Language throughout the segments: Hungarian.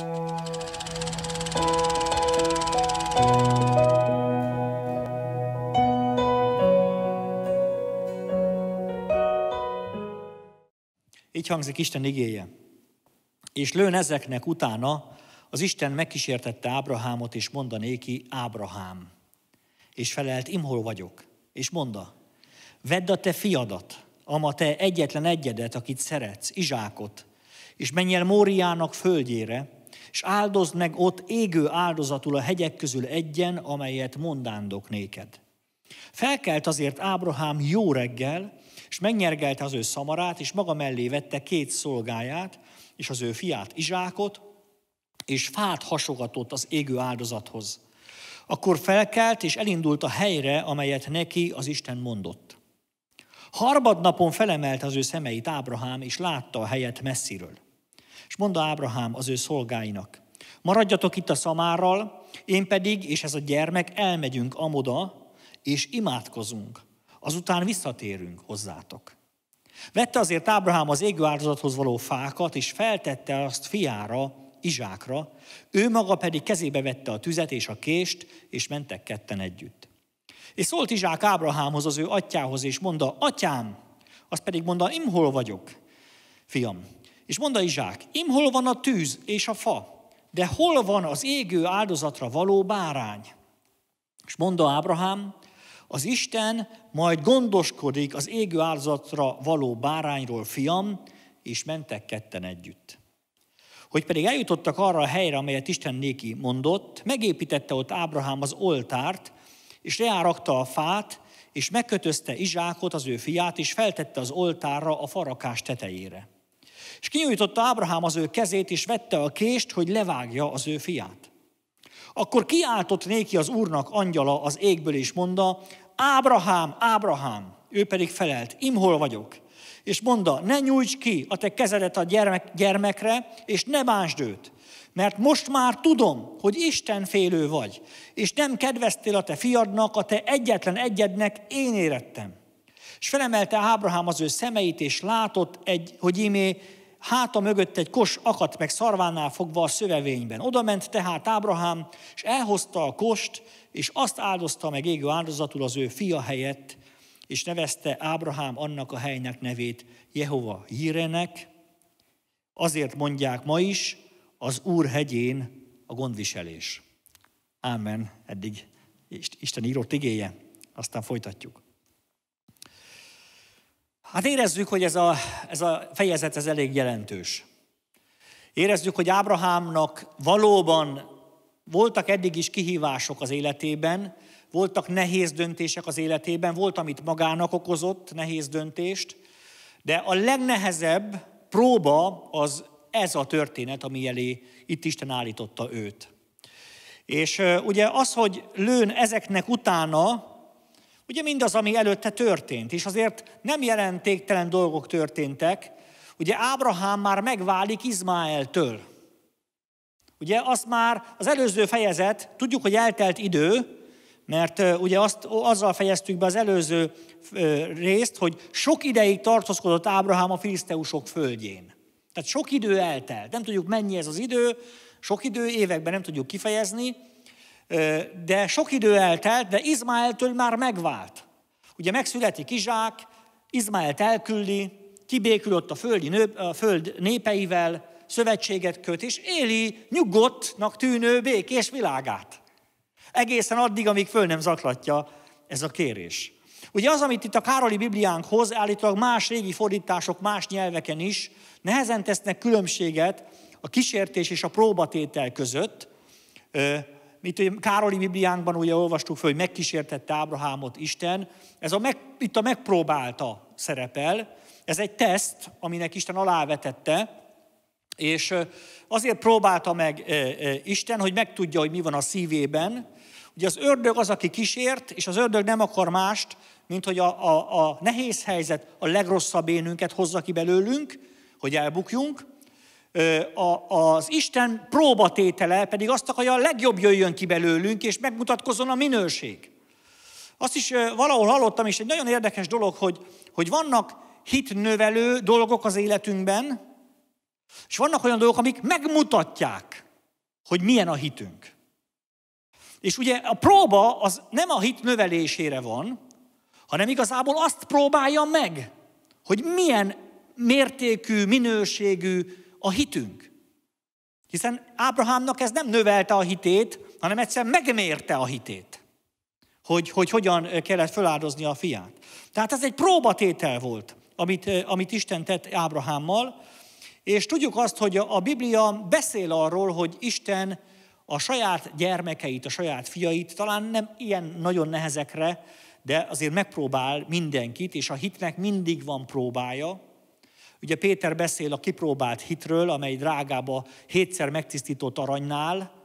Így hangzik Isten igéje. És lőn ezeknek utána az Isten megkísértette Ábrahámot, és mondanéki Ábrahám. És felelt, imhol vagyok. És monda, vedd a te fiadat, ama te egyetlen egyedet, akit szeretsz, Izsákot, és menj el Móriának földjére, és áldozd meg ott égő áldozatul a hegyek közül egyen, amelyet mondándok néked. Felkelt azért Ábrahám jó reggel, és megnyergelte az ő szamarát, és maga mellé vette két szolgáját, és az ő fiát Izsákot, és fát hasogatott az égő áldozathoz. Akkor felkelt, és elindult a helyre, amelyet neki az Isten mondott. Harmadnapon felemelt az ő szemeit Ábrahám, és látta a helyet messziről. És mondta Ábrahám az ő szolgáinak, maradjatok itt a szamárral, én pedig és ez a gyermek elmegyünk amoda, és imádkozunk. Azután visszatérünk hozzátok. Vette azért Ábrahám az égő áldozathoz való fákat, és feltette azt fiára, Izsákra, ő maga pedig kezébe vette a tüzet és a kést, és mentek ketten együtt. És szólt Izsák Ábrahámhoz, az ő atyához, és mondta, atyám, azt pedig mondta, imhol vagyok, fiam. És mondta Izsák, im hol van a tűz és a fa, de hol van az égő áldozatra való bárány? És mondta Ábrahám, az Isten majd gondoskodik az égő áldozatra való bárányról, fiam, és mentek ketten együtt. Hogy pedig eljutottak arra a helyre, amelyet Isten néki mondott, megépítette ott Ábrahám az oltárt, és leárakta a fát, és megkötözte Izsákot, az ő fiát, és feltette az oltárra a farakás tetejére. És kinyújtotta Ábrahám az ő kezét, és vette a kést, hogy levágja az ő fiát. Akkor kiáltott néki az úrnak angyala az égből, és mondta, Ábrahám, Ábrahám, ő pedig felelt, imhol vagyok. És mondta, ne nyújts ki a te kezedet a gyermek, gyermekre, és ne bánsd őt, mert most már tudom, hogy Isten félő vagy, és nem kedveztél a te fiadnak, a te egyetlen egyednek, én érettem. És felemelte Ábrahám az ő szemeit, és látott, egy, hogy imé háta mögött egy kos akadt meg szarvánál fogva a szövevényben. Oda ment tehát Ábrahám, és elhozta a kost, és azt áldozta meg égő áldozatul az ő fia helyett, és nevezte Ábrahám annak a helynek nevét Jehova Jirenek, azért mondják ma is, az Úr hegyén a gondviselés. Ámen, eddig Isten írott igéje, aztán folytatjuk. Hát érezzük, hogy ez a, ez a fejezet ez elég jelentős. Érezzük, hogy Ábrahámnak valóban voltak eddig is kihívások az életében, voltak nehéz döntések az életében, volt, amit magának okozott, nehéz döntést, de a legnehezebb próba az ez a történet, ami elé itt Isten állította őt. És ugye az, hogy lőn ezeknek utána, Ugye mindaz, ami előtte történt, és azért nem jelentéktelen dolgok történtek. Ugye Ábrahám már megválik Izmáeltől. Ugye azt már az előző fejezet, tudjuk, hogy eltelt idő, mert ugye azt, azzal fejeztük be az előző részt, hogy sok ideig tartózkodott Ábrahám a filiszteusok földjén. Tehát sok idő eltelt. Nem tudjuk, mennyi ez az idő, sok idő, években nem tudjuk kifejezni, de sok idő eltelt, de Izmaeltől már megvált. Ugye megszületik Izsák, Izmaelt elküldi, kibékül ott a, földi nő, a föld népeivel, szövetséget köt, és éli nyugodtnak tűnő békés világát. Egészen addig, amíg föl nem zaklatja ez a kérés. Ugye az, amit itt a Károli Bibliánk hoz, állítólag más régi fordítások, más nyelveken is, nehezen tesznek különbséget a kísértés és a próbatétel között, itt Károli Bibliánkban ugye olvastuk föl, hogy megkísértette Ábrahámot Isten, ez a meg, itt a megpróbálta szerepel, ez egy teszt, aminek Isten alávetette, és azért próbálta meg Isten, hogy megtudja, hogy mi van a szívében. Ugye az ördög az, aki kísért, és az ördög nem akar mást, mint hogy a, a, a nehéz helyzet a legrosszabb énünket hozza ki belőlünk, hogy elbukjunk, az Isten próbatétele pedig azt akarja, a legjobb jöjjön ki belőlünk, és megmutatkozzon a minőség. Azt is valahol hallottam, és egy nagyon érdekes dolog, hogy, hogy vannak hitnövelő dolgok az életünkben, és vannak olyan dolgok, amik megmutatják, hogy milyen a hitünk. És ugye a próba az nem a hit növelésére van, hanem igazából azt próbálja meg, hogy milyen mértékű, minőségű a hitünk. Hiszen Ábrahámnak ez nem növelte a hitét, hanem egyszerűen megmérte a hitét, hogy, hogy hogyan kellett feláldozni a fiát. Tehát ez egy próbatétel volt, amit, amit Isten tett Ábrahámmal, és tudjuk azt, hogy a Biblia beszél arról, hogy Isten a saját gyermekeit, a saját fiait, talán nem ilyen nagyon nehezekre, de azért megpróbál mindenkit, és a hitnek mindig van próbája, Ugye Péter beszél a kipróbált hitről, amely drágába hétszer megtisztított aranynál,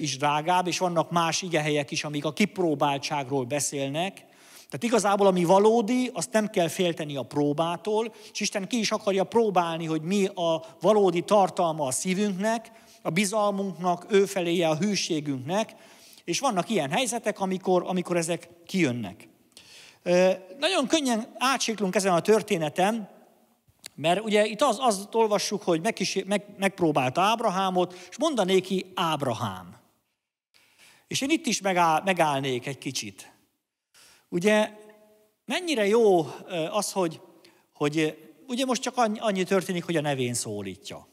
is drágább, és vannak más igehelyek is, amik a kipróbáltságról beszélnek, tehát igazából ami valódi, azt nem kell félteni a próbától, és Isten ki is akarja próbálni, hogy mi a valódi tartalma a szívünknek, a bizalmunknak, ő feléje a hűségünknek, és vannak ilyen helyzetek, amikor, amikor ezek kijönnek. Nagyon könnyen átsiklunk ezen a történeten, mert ugye itt az, azt olvassuk, hogy meg, megpróbálta Ábrahámot, és mondanék ki Ábrahám. És én itt is megáll, megállnék egy kicsit. Ugye mennyire jó az, hogy, hogy ugye most csak annyi, annyi történik, hogy a nevén szólítja.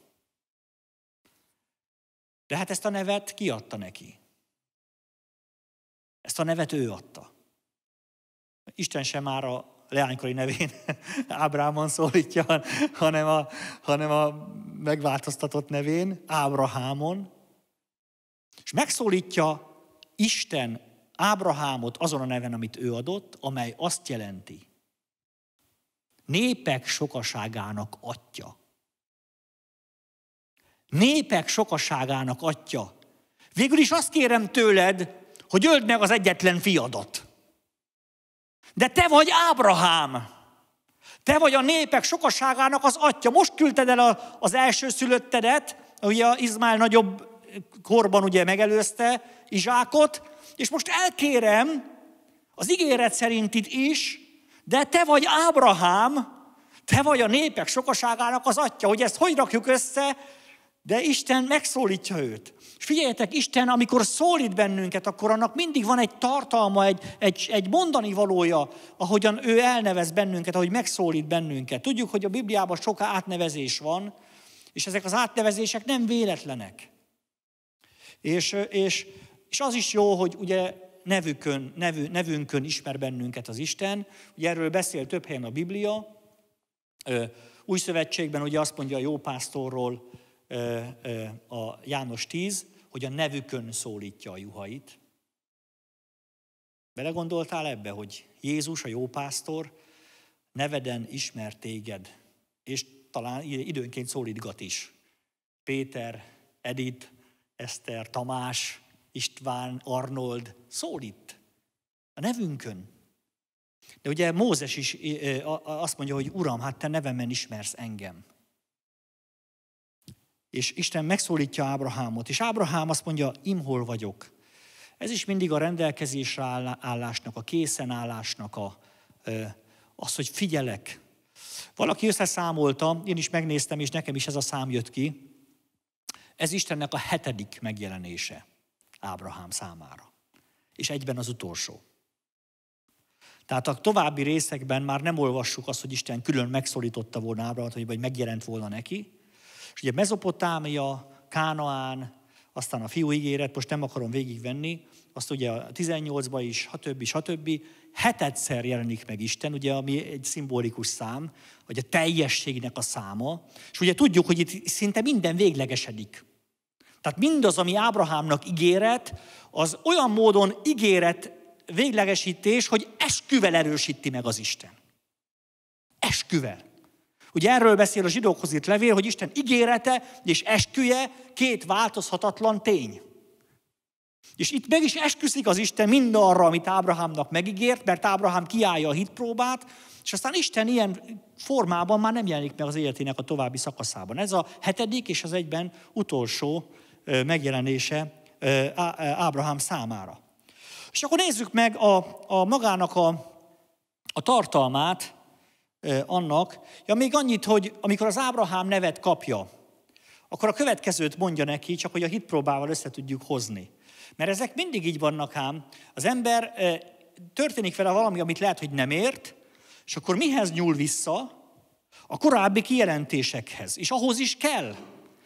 De hát ezt a nevet ki adta neki? Ezt a nevet ő adta. Isten sem már a leánykori nevén Ábrámon szólítja, hanem a, hanem a megváltoztatott nevén, Ábrahámon. És megszólítja Isten Ábrahámot azon a neven, amit ő adott, amely azt jelenti, népek sokaságának atya. Népek sokaságának atya. Végül is azt kérem tőled, hogy öld meg az egyetlen fiadat. De te vagy Ábrahám. Te vagy a népek sokaságának az atya. Most küldted el az első szülöttedet, ugye Izmál nagyobb korban ugye megelőzte Izsákot, és most elkérem, az ígéret szerint itt is, de te vagy Ábrahám, te vagy a népek sokaságának az atya, hogy ezt hogy rakjuk össze, de Isten megszólítja őt. És figyeljetek, Isten, amikor szólít bennünket, akkor annak mindig van egy tartalma, egy, egy, egy mondani valója, ahogyan ő elnevez bennünket, ahogy megszólít bennünket. Tudjuk, hogy a Bibliában sok átnevezés van, és ezek az átnevezések nem véletlenek. És, és, és az is jó, hogy ugye nevükön, nevű, nevünkön ismer bennünket az Isten. Ugye erről beszél több helyen a Biblia. Új szövetségben ugye azt mondja a jó pásztorról a János 10, hogy a nevükön szólítja a juhait. Belegondoltál ebbe, hogy Jézus, a jó pásztor, neveden ismer téged, és talán időnként szólítgat is. Péter, Edith, Eszter, Tamás, István, Arnold szólít. A nevünkön. De ugye Mózes is azt mondja, hogy Uram, hát te nevemen ismersz engem. És Isten megszólítja Ábrahámot, és Ábrahám azt mondja, imhol vagyok. Ez is mindig a rendelkezésre állásnak, a készen állásnak, a, az, hogy figyelek. Valaki összeszámolta, én is megnéztem, és nekem is ez a szám jött ki. Ez Istennek a hetedik megjelenése Ábrahám számára. És egyben az utolsó. Tehát a további részekben már nem olvassuk azt, hogy Isten külön megszólította volna Ábrahámot, vagy megjelent volna neki, és ugye Mezopotámia, Kánaán, aztán a fiú ígéret, most nem akarom végigvenni, azt ugye a 18-ba is, ha többi, Hetedszer jelenik meg Isten, ugye, ami egy szimbolikus szám, vagy a teljességnek a száma. És ugye tudjuk, hogy itt szinte minden véglegesedik. Tehát mindaz, ami Ábrahámnak ígéret, az olyan módon ígéret véglegesítés, hogy esküvel erősíti meg az Isten. Esküvel. Ugye erről beszél a zsidókhoz írt levél, hogy Isten ígérete és esküje két változhatatlan tény. És itt meg is esküszik az Isten mindarra, amit Ábrahámnak megígért, mert Ábrahám kiállja a hitpróbát, és aztán Isten ilyen formában már nem jelenik meg az életének a további szakaszában. Ez a hetedik és az egyben utolsó megjelenése Ábrahám számára. És akkor nézzük meg a, a magának a, a tartalmát, annak. Ja, még annyit, hogy amikor az Ábrahám nevet kapja, akkor a következőt mondja neki, csak hogy a hitpróbával össze tudjuk hozni. Mert ezek mindig így vannak ám. Az ember történik vele valami, amit lehet, hogy nem ért, és akkor mihez nyúl vissza? A korábbi kijelentésekhez. És ahhoz is kell.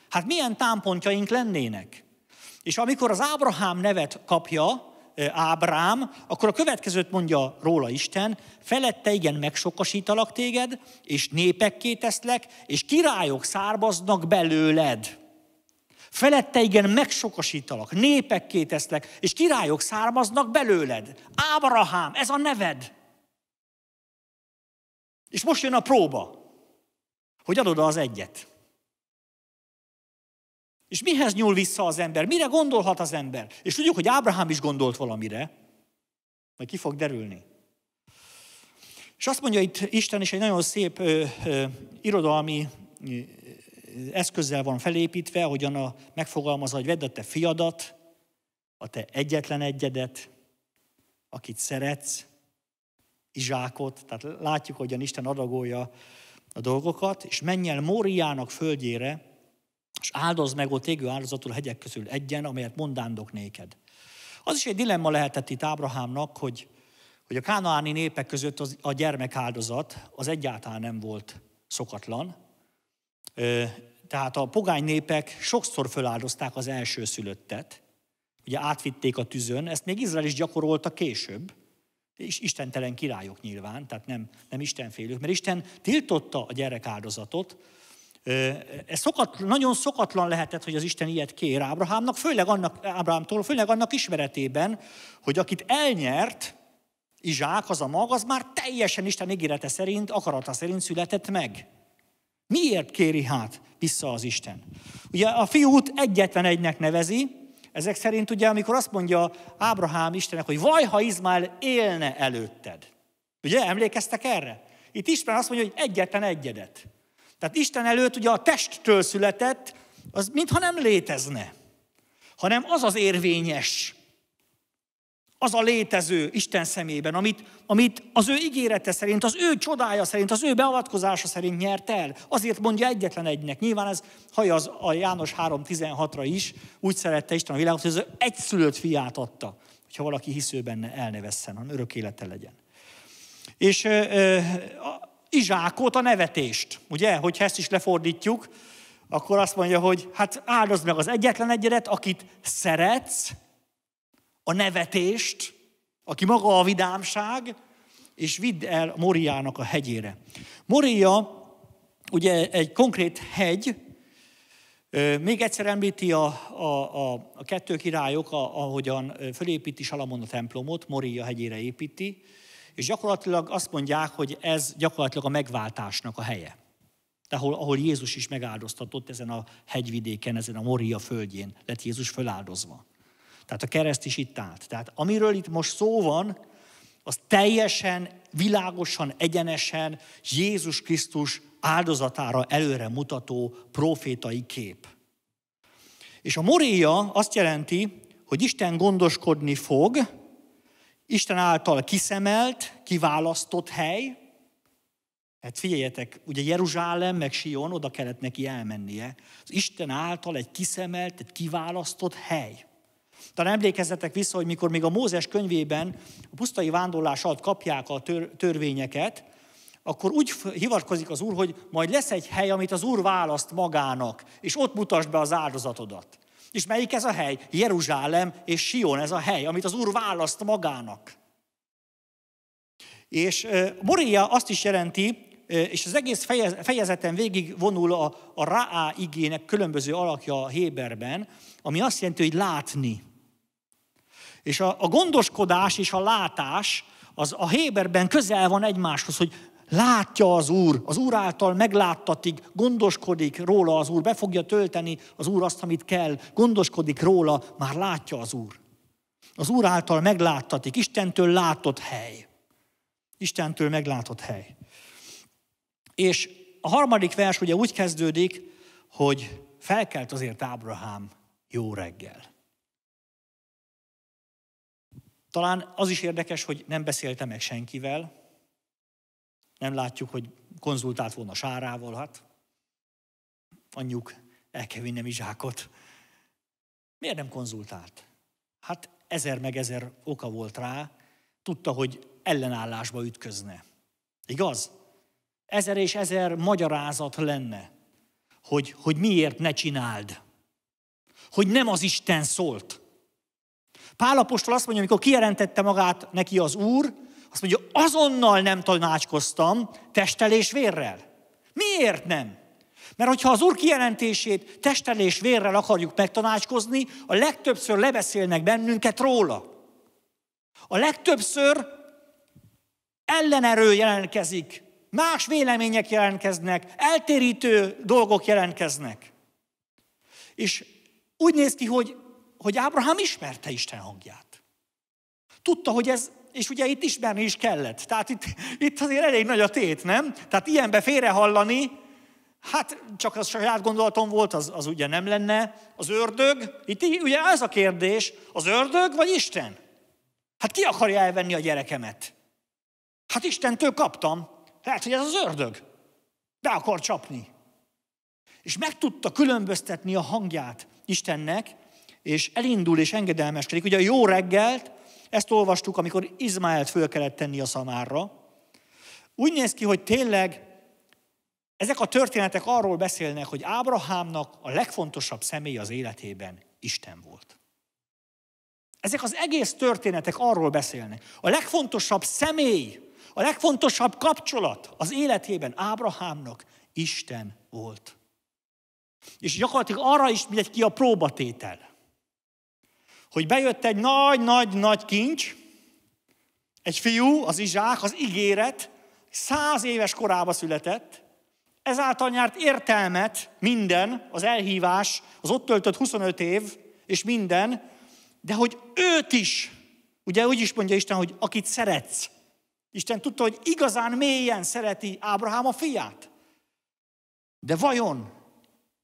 Hát milyen támpontjaink lennének? És amikor az Ábrahám nevet kapja, Ábrám, akkor a következőt mondja róla Isten, felette igen megsokasítalak téged, és népekké teszlek, és királyok származnak belőled. Felette igen megsokasítalak, népekké teszlek, és királyok származnak belőled. Ábrahám, ez a neved. És most jön a próba, hogy adod az egyet. És mihez nyúl vissza az ember? Mire gondolhat az ember? És tudjuk, hogy Ábrahám is gondolt valamire. Majd ki fog derülni. És azt mondja itt Isten is, egy nagyon szép ö, ö, irodalmi eszközzel van felépítve, hogyan a, megfogalmazza, hogy vedd a te fiadat, a te egyetlen egyedet, akit szeretsz, Izsákot, tehát látjuk, hogyan Isten adagolja a dolgokat, és menj el Móriának földjére, és áldozd meg ott égő áldozatul hegyek közül egyen, amelyet mondándok néked. Az is egy dilemma lehetett itt Ábrahámnak, hogy, hogy a kánaáni népek között az, a gyermekáldozat az egyáltalán nem volt szokatlan. Tehát a pogány népek sokszor föláldozták az első szülöttet, ugye átvitték a tüzön, ezt még Izrael is gyakorolta később, és istentelen királyok nyilván, tehát nem, nem istenfélők, mert Isten tiltotta a gyerekáldozatot, ez szokat, nagyon szokatlan lehetett, hogy az Isten ilyet kér Ábrahámnak, főleg annak, Ábrahámtól, főleg annak ismeretében, hogy akit elnyert, Izsák, az a mag, az már teljesen Isten ígérete szerint, akarata szerint született meg. Miért kéri hát vissza az Isten? Ugye a fiút egyetlen egynek nevezi, ezek szerint ugye, amikor azt mondja Ábrahám Istennek, hogy vaj, ha Izmael élne előtted. Ugye, emlékeztek erre? Itt Isten azt mondja, hogy egyetlen egyedet. Tehát Isten előtt ugye a testtől született, az mintha nem létezne, hanem az az érvényes, az a létező Isten szemében, amit, amit az ő ígérete szerint, az ő csodája szerint, az ő beavatkozása szerint nyert el. Azért mondja egyetlen egynek. Nyilván ez haj az a János 3.16-ra is, úgy szerette Isten a világot, hogy az egy szülött fiát adta, hogyha valaki hisző benne elnevesszen, hanem örök élete legyen. És ö, ö, a, Izsákot, a nevetést. Ugye, hogyha ezt is lefordítjuk, akkor azt mondja, hogy hát áldozd meg az egyetlen egyedet, akit szeretsz, a nevetést, aki maga a vidámság, és vidd el Moriának a hegyére. Moria ugye egy konkrét hegy, még egyszer említi a, a, a, a kettő királyok, a, ahogyan fölépíti Salamon a templomot, Moria hegyére építi, és gyakorlatilag azt mondják, hogy ez gyakorlatilag a megváltásnak a helye. De ahol, ahol Jézus is megáldoztatott ezen a hegyvidéken, ezen a Moria földjén, lett Jézus föláldozva. Tehát a kereszt is itt állt. Tehát amiről itt most szó van, az teljesen, világosan, egyenesen Jézus Krisztus áldozatára előre mutató profétai kép. És a Moria azt jelenti, hogy Isten gondoskodni fog, Isten által kiszemelt, kiválasztott hely. Hát figyeljetek, ugye Jeruzsálem meg Sion, oda kellett neki elmennie. Az Isten által egy kiszemelt, egy kiválasztott hely. Talán emlékezzetek vissza, hogy mikor még a Mózes könyvében a pusztai vándorlás alatt kapják a tör, törvényeket, akkor úgy hivatkozik az Úr, hogy majd lesz egy hely, amit az Úr választ magának, és ott mutasd be az áldozatodat. És melyik ez a hely? Jeruzsálem és Sion ez a hely, amit az Úr választ magának. És Moria azt is jelenti, és az egész fejezeten végig vonul a, a Raá igének különböző alakja a Héberben, ami azt jelenti, hogy látni. És a, a gondoskodás és a látás, az a Héberben közel van egymáshoz, hogy Látja az Úr, az Úr által megláttatik, gondoskodik róla az Úr, be fogja tölteni az Úr azt, amit kell, gondoskodik róla, már látja az Úr. Az Úr által megláttatik, Istentől látott hely. Istentől meglátott hely. És a harmadik vers ugye úgy kezdődik, hogy felkelt azért Ábrahám jó reggel. Talán az is érdekes, hogy nem beszélte meg senkivel, nem látjuk, hogy konzultált volna Sárával, hát anyjuk el kell vinnem Izsákot. Miért nem konzultált? Hát ezer meg ezer oka volt rá, tudta, hogy ellenállásba ütközne. Igaz? Ezer és ezer magyarázat lenne, hogy, hogy miért ne csináld. Hogy nem az Isten szólt. Pálapostól azt mondja, amikor kijelentette magát neki az Úr, azt mondja, azonnal nem tanácskoztam testtel és vérrel. Miért nem? Mert hogyha az Úr kijelentését testtel és vérrel akarjuk megtanácskozni, a legtöbbször lebeszélnek bennünket róla. A legtöbbször ellenerő jelentkezik, más vélemények jelentkeznek, eltérítő dolgok jelentkeznek. És úgy néz ki, hogy, hogy Ábrahám ismerte Isten hangját. Tudta, hogy ez és ugye itt ismerni is kellett. Tehát itt, itt azért elég nagy a tét, nem? Tehát ilyenbe félrehallani, hát csak az saját gondolatom volt, az, az ugye nem lenne. Az ördög, itt ugye ez a kérdés, az ördög vagy Isten? Hát ki akarja elvenni a gyerekemet? Hát Istentől kaptam. Lehet, hogy ez az ördög. Be akar csapni. És meg tudta különböztetni a hangját Istennek, és elindul és engedelmeskedik. Ugye a jó reggelt ezt olvastuk, amikor Izmáelt föl kellett tenni a szamárra. Úgy néz ki, hogy tényleg ezek a történetek arról beszélnek, hogy Ábrahámnak a legfontosabb személy az életében Isten volt. Ezek az egész történetek arról beszélnek. A legfontosabb személy, a legfontosabb kapcsolat az életében Ábrahámnak Isten volt. És gyakorlatilag arra is megy ki a próbatétel hogy bejött egy nagy-nagy-nagy kincs, egy fiú, az Izsák, az ígéret, száz éves korába született, ezáltal nyert értelmet minden, az elhívás, az ott töltött 25 év, és minden, de hogy őt is, ugye úgy is mondja Isten, hogy akit szeretsz. Isten tudta, hogy igazán mélyen szereti Ábrahám a fiát. De vajon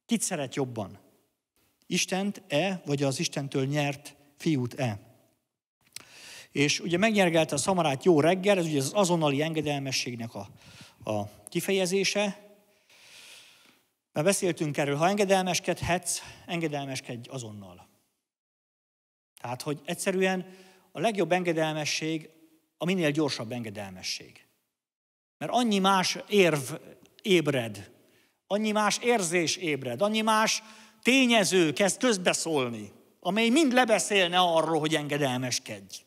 kit szeret jobban? Istent-e, vagy az Istentől nyert fiút-e. És ugye megnyergelte a szamarát jó reggel, ez ugye az azonnali engedelmességnek a, a kifejezése. Mert beszéltünk erről, ha engedelmeskedhetsz, engedelmeskedj azonnal. Tehát, hogy egyszerűen a legjobb engedelmesség a minél gyorsabb engedelmesség. Mert annyi más érv ébred, annyi más érzés ébred, annyi más tényező kezd közbeszólni, amely mind lebeszélne arról, hogy engedelmeskedj.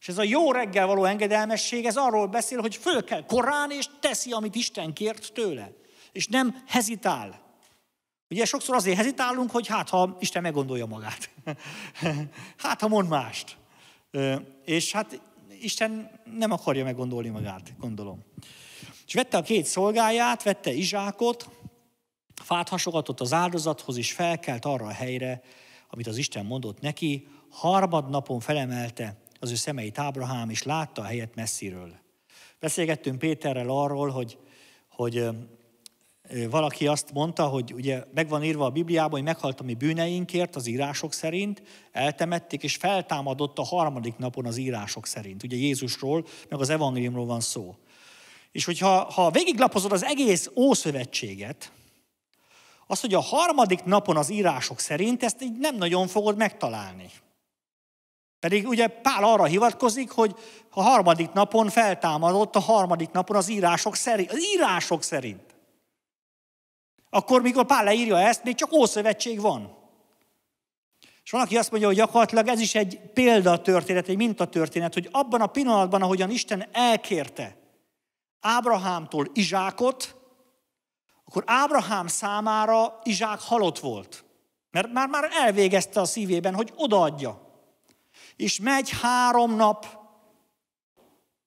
És ez a jó reggel való engedelmesség, ez arról beszél, hogy föl kell korán, és teszi, amit Isten kért tőle. És nem hezitál. Ugye sokszor azért hezitálunk, hogy hát, ha Isten meggondolja magát. hát, ha mond mást. És hát Isten nem akarja meggondolni magát, gondolom. És vette a két szolgáját, vette Izsákot, fát hasogatott az áldozathoz, és felkelt arra a helyre, amit az Isten mondott neki, harmadnapon felemelte az ő szemeit Ábrahám, és látta a helyet messziről. Beszélgettünk Péterrel arról, hogy, hogy valaki azt mondta, hogy ugye meg van írva a Bibliában, hogy meghalt a mi bűneinkért az írások szerint, eltemették, és feltámadott a harmadik napon az írások szerint. Ugye Jézusról, meg az evangéliumról van szó. És hogyha ha végiglapozod az egész Ószövetséget, az, hogy a harmadik napon az írások szerint ezt így nem nagyon fogod megtalálni. Pedig ugye Pál arra hivatkozik, hogy a harmadik napon feltámadott, a harmadik napon az írások szerint. Az írások szerint. Akkor, mikor Pál leírja ezt, még csak Ószövetség van. És van, aki azt mondja, hogy gyakorlatilag ez is egy példatörténet, egy mintatörténet, hogy abban a pillanatban, ahogyan Isten elkérte Ábrahámtól Izsákot, akkor Ábrahám számára Izsák halott volt. Mert már, már elvégezte a szívében, hogy odaadja. És megy három nap,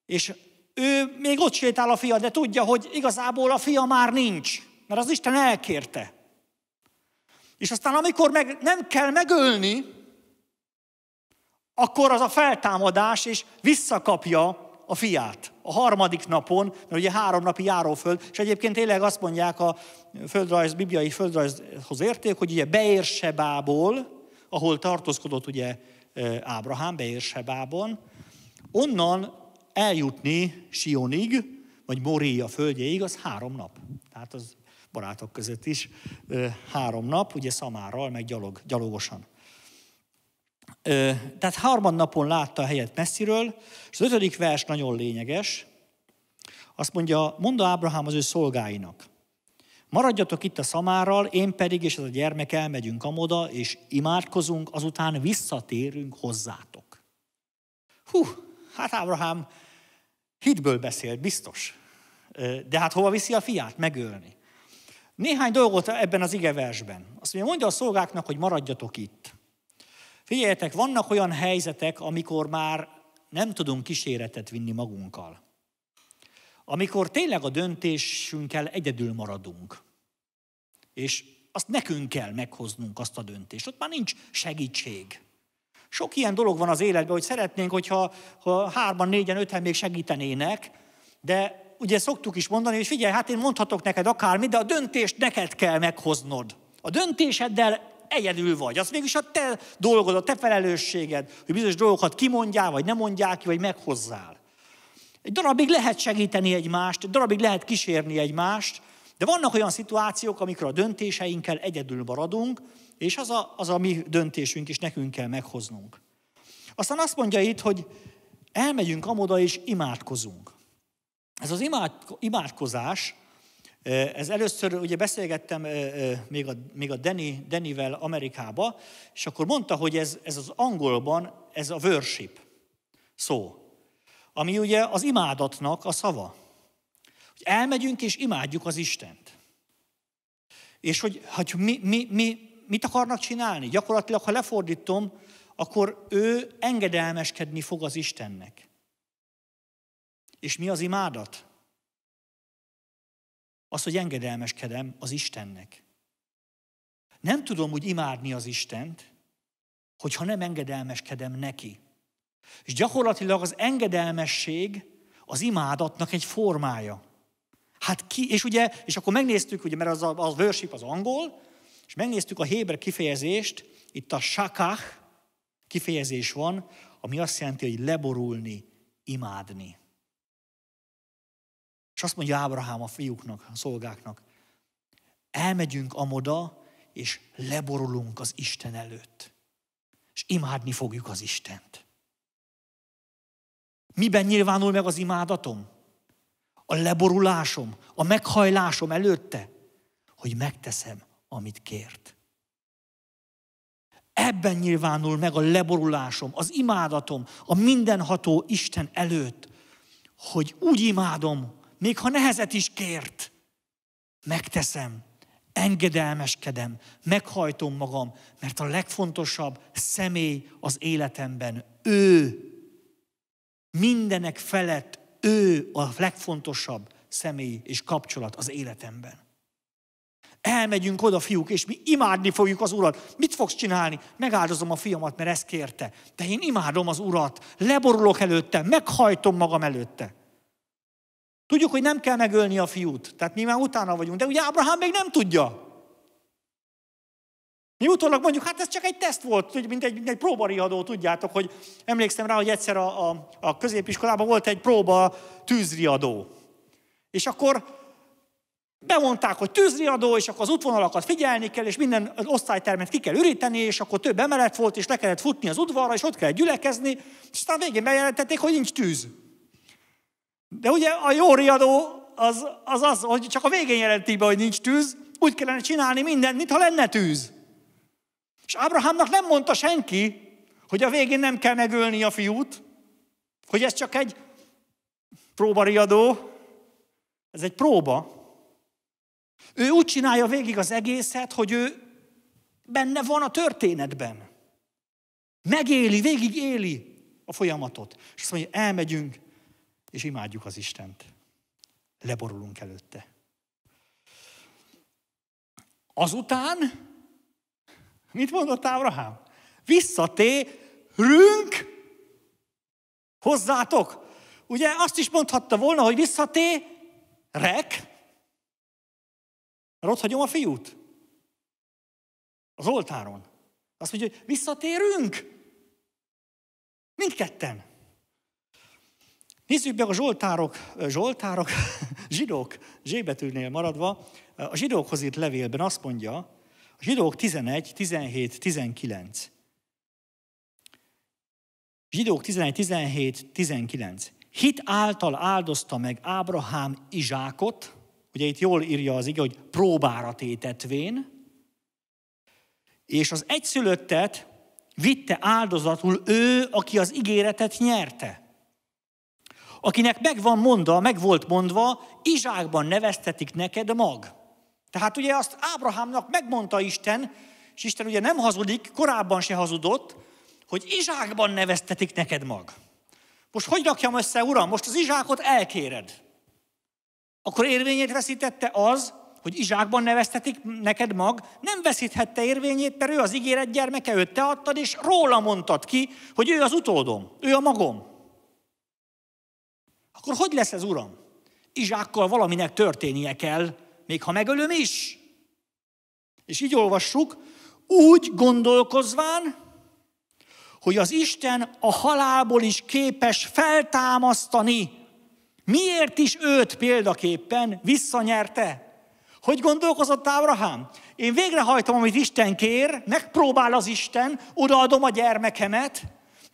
és ő még ott sétál a fia, de tudja, hogy igazából a fia már nincs, mert az Isten elkérte. És aztán amikor meg nem kell megölni, akkor az a feltámadás, és visszakapja a fiát a harmadik napon, mert ugye három napi járóföld, és egyébként tényleg azt mondják a földrajz, bibliai földrajzhoz érték, hogy ugye Beérsebából, ahol tartózkodott ugye Ábrahám, Beérsebában, onnan eljutni Sionig, vagy Moria földjéig, az három nap. Tehát az barátok között is három nap, ugye szamárral, meg gyalog, gyalogosan. Tehát napon látta a helyet messziről, és az ötödik vers nagyon lényeges. Azt mondja, mondja Ábrahám az ő szolgáinak, maradjatok itt a szamárral, én pedig és ez a gyermek elmegyünk amoda, és imádkozunk, azután visszatérünk hozzátok. Hú, hát Ábrahám hitből beszélt, biztos. De hát hova viszi a fiát? Megölni. Néhány dolgot ebben az igeversben. Azt mondja, mondja a szolgáknak, hogy maradjatok itt. Figyeljetek, vannak olyan helyzetek, amikor már nem tudunk kíséretet vinni magunkkal. Amikor tényleg a döntésünkkel egyedül maradunk. És azt nekünk kell meghoznunk azt a döntést. Ott már nincs segítség. Sok ilyen dolog van az életben, hogy szeretnénk, hogyha ha hárman, négyen, öten még segítenének, de ugye szoktuk is mondani, hogy figyelj, hát én mondhatok neked akármit, de a döntést neked kell meghoznod. A döntéseddel egyedül vagy. Az mégis a te dolgod, a te felelősséged, hogy bizonyos dolgokat kimondjál, vagy nem mondják ki, vagy meghozzál. Egy darabig lehet segíteni egymást, egy darabig lehet kísérni egymást, de vannak olyan szituációk, amikor a döntéseinkkel egyedül maradunk, és az a, az a mi döntésünk is nekünk kell meghoznunk. Aztán azt mondja itt, hogy elmegyünk amoda és imádkozunk. Ez az imádkozás, ez először ugye beszélgettem még a, még a Danny, Dennyvel Amerikába, és akkor mondta, hogy ez, ez az angolban, ez a worship szó, ami ugye az imádatnak a szava. Hogy elmegyünk és imádjuk az Istent. És hogy, hogy mi, mi, mi, mit akarnak csinálni? Gyakorlatilag, ha lefordítom, akkor ő engedelmeskedni fog az Istennek. És mi az imádat? Az, hogy engedelmeskedem az Istennek. Nem tudom úgy imádni az Istent, hogyha nem engedelmeskedem neki. És gyakorlatilag az engedelmesség az imádatnak egy formája. Hát ki, és ugye, és akkor megnéztük, ugye, mert az, a, az worship az angol, és megnéztük a héber kifejezést, itt a shakach kifejezés van, ami azt jelenti, hogy leborulni, imádni. És azt mondja Ábrahám a fiúknak, a szolgáknak, elmegyünk amoda, és leborulunk az Isten előtt. És imádni fogjuk az Istent. Miben nyilvánul meg az imádatom? A leborulásom, a meghajlásom előtte, hogy megteszem, amit kért. Ebben nyilvánul meg a leborulásom, az imádatom, a mindenható Isten előtt, hogy úgy imádom, még ha nehezet is kért, megteszem, engedelmeskedem, meghajtom magam, mert a legfontosabb személy az életemben ő. Mindenek felett ő a legfontosabb személy és kapcsolat az életemben. Elmegyünk oda, fiúk, és mi imádni fogjuk az Urat. Mit fogsz csinálni? Megáldozom a fiamat, mert ezt kérte. De én imádom az Urat, leborulok előtte, meghajtom magam előtte. Tudjuk, hogy nem kell megölni a fiút, tehát mi már utána vagyunk, de ugye Ábrahám még nem tudja. Mi utólag mondjuk, hát ez csak egy teszt volt, mint egy, mint egy próbariadó, tudjátok, hogy emlékszem rá, hogy egyszer a, a, a középiskolában volt egy próba tűzriadó. És akkor bemondták, hogy tűzriadó, és akkor az útvonalakat figyelni kell, és minden osztálytermet ki kell üríteni, és akkor több emelet volt, és le kellett futni az udvarra, és ott kellett gyülekezni, és aztán végén bejelentették, hogy nincs tűz. De ugye a jó riadó az az, az hogy csak a végén jelenti be, hogy nincs tűz, úgy kellene csinálni mindent, mintha lenne tűz. És Ábrahámnak nem mondta senki, hogy a végén nem kell megölni a fiút, hogy ez csak egy próbariadó, ez egy próba. Ő úgy csinálja végig az egészet, hogy ő benne van a történetben. Megéli, végig éli a folyamatot. És azt mondja, elmegyünk, és imádjuk az Istent. Leborulunk előtte. Azután, mit mondott Ábrahám? Visszatérünk hozzátok. Ugye azt is mondhatta volna, hogy visszatérek, mert ott hagyom a fiút. Az oltáron. Azt mondja, hogy visszatérünk. Mindketten. Nézzük meg a zsoltárok, zsoltárok, zsidók, zsébetűnél maradva, a zsidókhoz írt levélben azt mondja, a zsidók 11, 17, 19. Zsidók 11, 17, 19. Hit által áldozta meg Ábrahám Izsákot, ugye itt jól írja az ige, hogy próbára tétetvén, és az egyszülöttet vitte áldozatul ő, aki az ígéretet nyerte akinek meg van mondva, meg volt mondva, Izsákban neveztetik neked mag. Tehát ugye azt Ábrahámnak megmondta Isten, és Isten ugye nem hazudik, korábban se hazudott, hogy Izsákban neveztetik neked mag. Most hogy rakjam össze, uram? Most az Izsákot elkéred. Akkor érvényét veszítette az, hogy Izsákban neveztetik neked mag, nem veszíthette érvényét, mert ő az ígéret gyermeke, őt te adtad, és róla mondtad ki, hogy ő az utódom, ő a magom. Akkor hogy lesz ez, uram? Izsákkal valaminek történnie kell, még ha megölöm is. És így olvassuk, úgy gondolkozván, hogy az Isten a halálból is képes feltámasztani. Miért is őt példaképpen visszanyerte? Hogy gondolkozott Ábrahám? Én végrehajtom, amit Isten kér, megpróbál az Isten, odaadom a gyermekemet,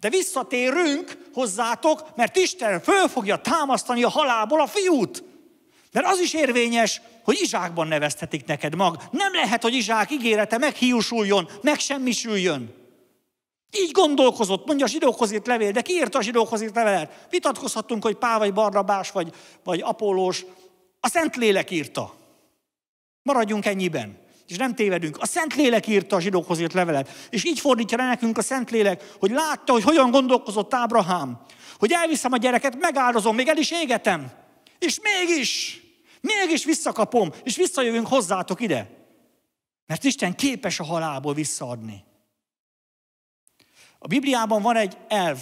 de visszatérünk hozzátok, mert Isten föl fogja támasztani a halálból a fiút. Mert az is érvényes, hogy Izsákban neveztetik neked mag. Nem lehet, hogy Izsák ígérete meghiúsuljon, megsemmisüljön. Így gondolkozott, mondja a zsidókhoz írt levél, de ki írta a zsidókhoz írt levelet? Vitatkozhattunk, hogy Pál vagy Barnabás vagy, vagy Apollós. A Szentlélek írta. Maradjunk ennyiben és nem tévedünk. A Szentlélek írta a zsidókhoz írt levelet, és így fordítja le nekünk a Szentlélek, hogy látta, hogy hogyan gondolkozott Ábrahám, hogy elviszem a gyereket, megáldozom, még el is égetem, és mégis, mégis visszakapom, és visszajövünk hozzátok ide. Mert Isten képes a halálból visszaadni. A Bibliában van egy elv,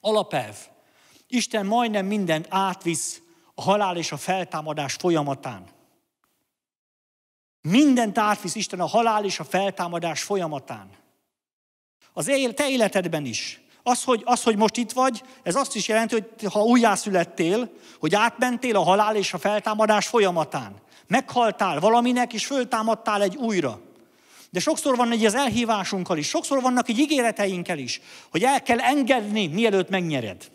alapelv. Isten majdnem mindent átvisz a halál és a feltámadás folyamatán. Mindent átvisz Isten a halál és a feltámadás folyamatán. Az él, te életedben is. Az hogy, az, hogy most itt vagy, ez azt is jelenti, hogy ha újjászülettél, hogy átmentél a halál és a feltámadás folyamatán. Meghaltál valaminek, és föltámadtál egy újra. De sokszor van egy az elhívásunkkal is, sokszor vannak egy ígéreteinkkel is, hogy el kell engedni, mielőtt megnyered.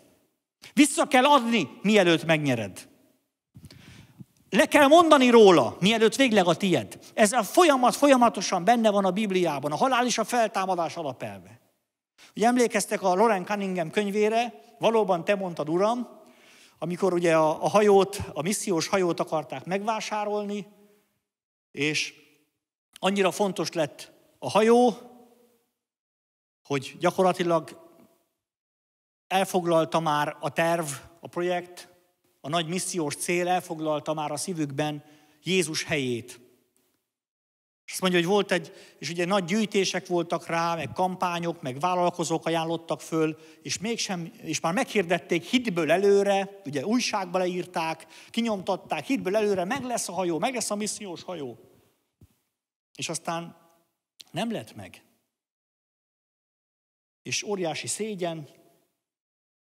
Vissza kell adni, mielőtt megnyered le kell mondani róla, mielőtt végleg a tied. Ez a folyamat folyamatosan benne van a Bibliában, a halál és a feltámadás alapelve. Ugye emlékeztek a Loren Cunningham könyvére, valóban te mondtad, Uram, amikor ugye a, a hajót, a missziós hajót akarták megvásárolni, és annyira fontos lett a hajó, hogy gyakorlatilag elfoglalta már a terv, a projekt a nagy missziós cél elfoglalta már a szívükben Jézus helyét. És azt mondja, hogy volt egy, és ugye nagy gyűjtések voltak rá, meg kampányok, meg vállalkozók ajánlottak föl, és mégsem, és már meghirdették hitből előre, ugye újságba leírták, kinyomtatták, hitből előre, meg lesz a hajó, meg lesz a missziós hajó. És aztán nem lett meg. És óriási szégyen,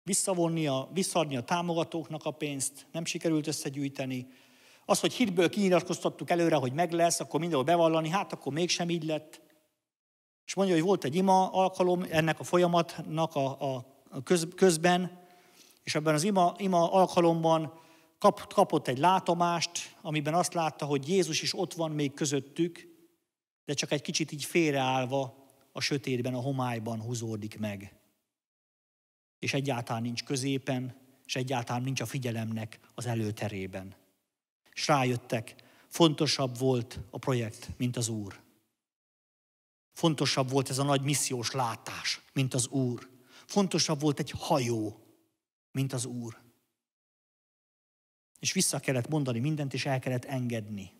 visszavonni a, visszaadni a támogatóknak a pénzt, nem sikerült összegyűjteni. Az, hogy hitből kinyilatkoztattuk előre, hogy meg lesz, akkor mindenhol bevallani, hát akkor mégsem így lett. És mondja, hogy volt egy ima alkalom ennek a folyamatnak a, a, köz, közben, és ebben az ima, ima alkalomban kap, kapott egy látomást, amiben azt látta, hogy Jézus is ott van még közöttük, de csak egy kicsit így félreállva a sötétben, a homályban húzódik meg és egyáltalán nincs középen, és egyáltalán nincs a figyelemnek az előterében. És rájöttek, fontosabb volt a projekt, mint az Úr. Fontosabb volt ez a nagy missziós látás, mint az Úr. Fontosabb volt egy hajó, mint az Úr. És vissza kellett mondani mindent, és el kellett engedni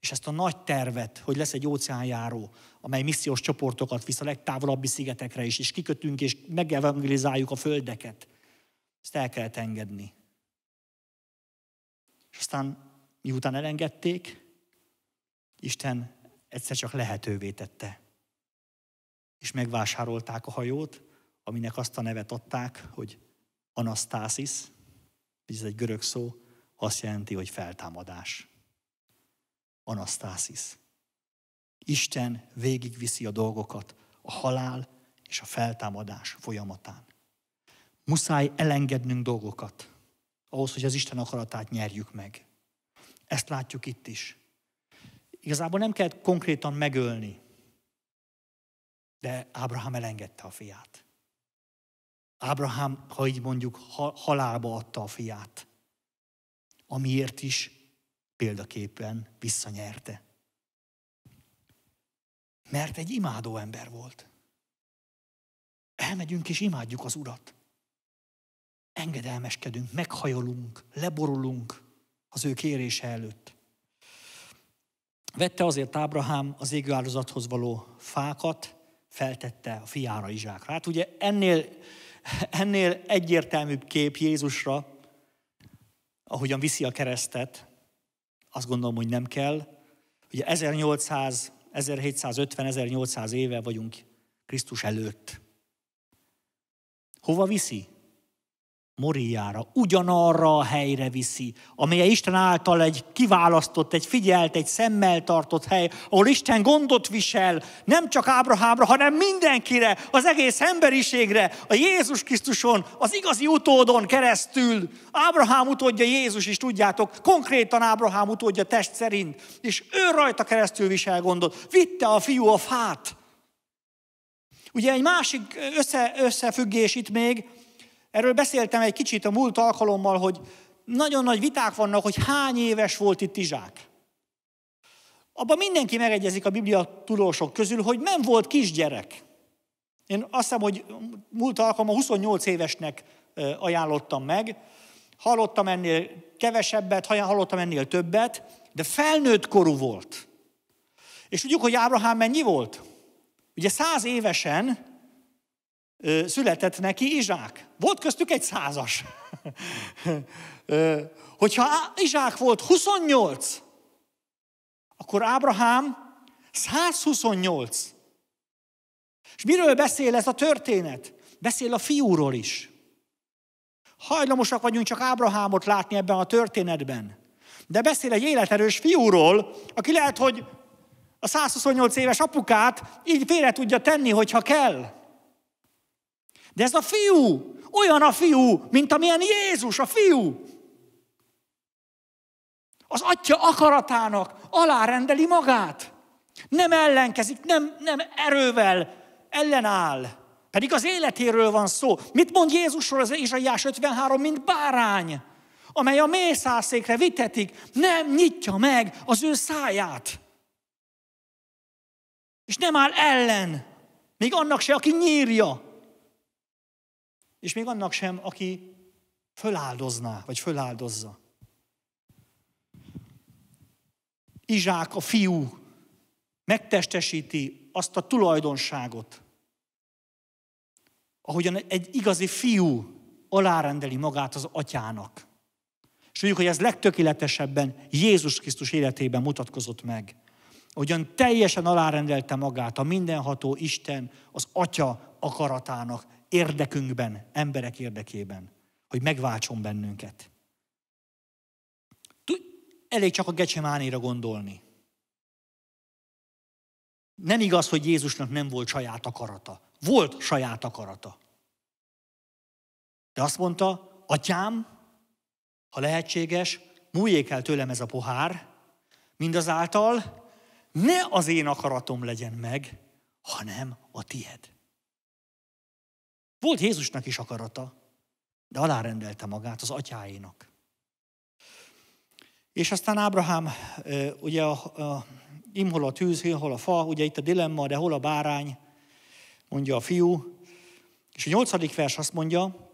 és ezt a nagy tervet, hogy lesz egy óceánjáró, amely missziós csoportokat visz a legtávolabbi szigetekre is, és kikötünk, és megevangelizáljuk a földeket, ezt el kellett engedni. És aztán, miután elengedték, Isten egyszer csak lehetővé tette. És megvásárolták a hajót, aminek azt a nevet adták, hogy Anastásis, ez egy görög szó, azt jelenti, hogy feltámadás. Anasztászis. Isten végigviszi a dolgokat a halál és a feltámadás folyamatán. Muszáj elengednünk dolgokat, ahhoz, hogy az Isten akaratát nyerjük meg. Ezt látjuk itt is. Igazából nem kell konkrétan megölni, de Ábrahám elengedte a fiát. Ábrahám, ha így mondjuk, halálba adta a fiát. Amiért is példaképpen visszanyerte. Mert egy imádó ember volt. Elmegyünk és imádjuk az Urat. Engedelmeskedünk, meghajolunk, leborulunk az ő kérése előtt. Vette azért Ábrahám az égő áldozathoz való fákat, feltette a fiára Izsákra. Hát ugye ennél, ennél egyértelműbb kép Jézusra, ahogyan viszi a keresztet, azt gondolom, hogy nem kell. Ugye 1800, 1750, 1800 éve vagyunk Krisztus előtt. Hova viszi? Moriára, ugyanarra a helyre viszi, amely Isten által egy kiválasztott, egy figyelt, egy szemmel tartott hely, ahol Isten gondot visel, nem csak Ábrahámra, hanem mindenkire, az egész emberiségre, a Jézus Krisztuson, az igazi utódon keresztül. Ábrahám utódja Jézus is, tudjátok, konkrétan Ábrahám utódja test szerint, és ő rajta keresztül visel gondot. Vitte a fiú a fát. Ugye egy másik össze, összefüggés itt még, Erről beszéltem egy kicsit a múlt alkalommal, hogy nagyon nagy viták vannak, hogy hány éves volt itt Izsák. Abban mindenki megegyezik a biblia tudósok közül, hogy nem volt kisgyerek. Én azt hiszem, hogy múlt alkalommal 28 évesnek ajánlottam meg. Hallottam ennél kevesebbet, hallottam ennél többet, de felnőtt korú volt. És tudjuk, hogy Ábrahám mennyi volt? Ugye száz évesen született neki Izsák. Volt köztük egy százas. hogyha Izsák volt 28, akkor Ábrahám 128. És miről beszél ez a történet? Beszél a fiúról is. Hajlamosak vagyunk csak Ábrahámot látni ebben a történetben. De beszél egy életerős fiúról, aki lehet, hogy a 128 éves apukát így félre tudja tenni, hogyha kell. De ez a fiú, olyan a fiú, mint amilyen Jézus a fiú. Az atya akaratának alárendeli magát. Nem ellenkezik, nem, nem erővel ellenáll. Pedig az életéről van szó. Mit mond Jézusról az Izsaiás 53, mint bárány, amely a mészászékre vitetik, nem nyitja meg az ő száját. És nem áll ellen, még annak se, aki nyírja és még annak sem, aki föláldozná, vagy föláldozza. Izsák, a fiú, megtestesíti azt a tulajdonságot, ahogyan egy igazi fiú alárendeli magát az atyának. És tudjuk, hogy ez legtökéletesebben Jézus Krisztus életében mutatkozott meg. Ahogyan teljesen alárendelte magát a mindenható Isten az atya akaratának, érdekünkben, emberek érdekében, hogy megváltson bennünket. Elég csak a gecsemánéra gondolni. Nem igaz, hogy Jézusnak nem volt saját akarata. Volt saját akarata. De azt mondta, atyám, ha lehetséges, múljék el tőlem ez a pohár, mindazáltal ne az én akaratom legyen meg, hanem a tied. Volt Jézusnak is akarata, de alárendelte magát az atyáinak. És aztán Ábrahám, ugye a, a, imhol a tűz, hol a fa, ugye itt a dilemma, de hol a bárány, mondja a fiú. És a nyolcadik vers azt mondja,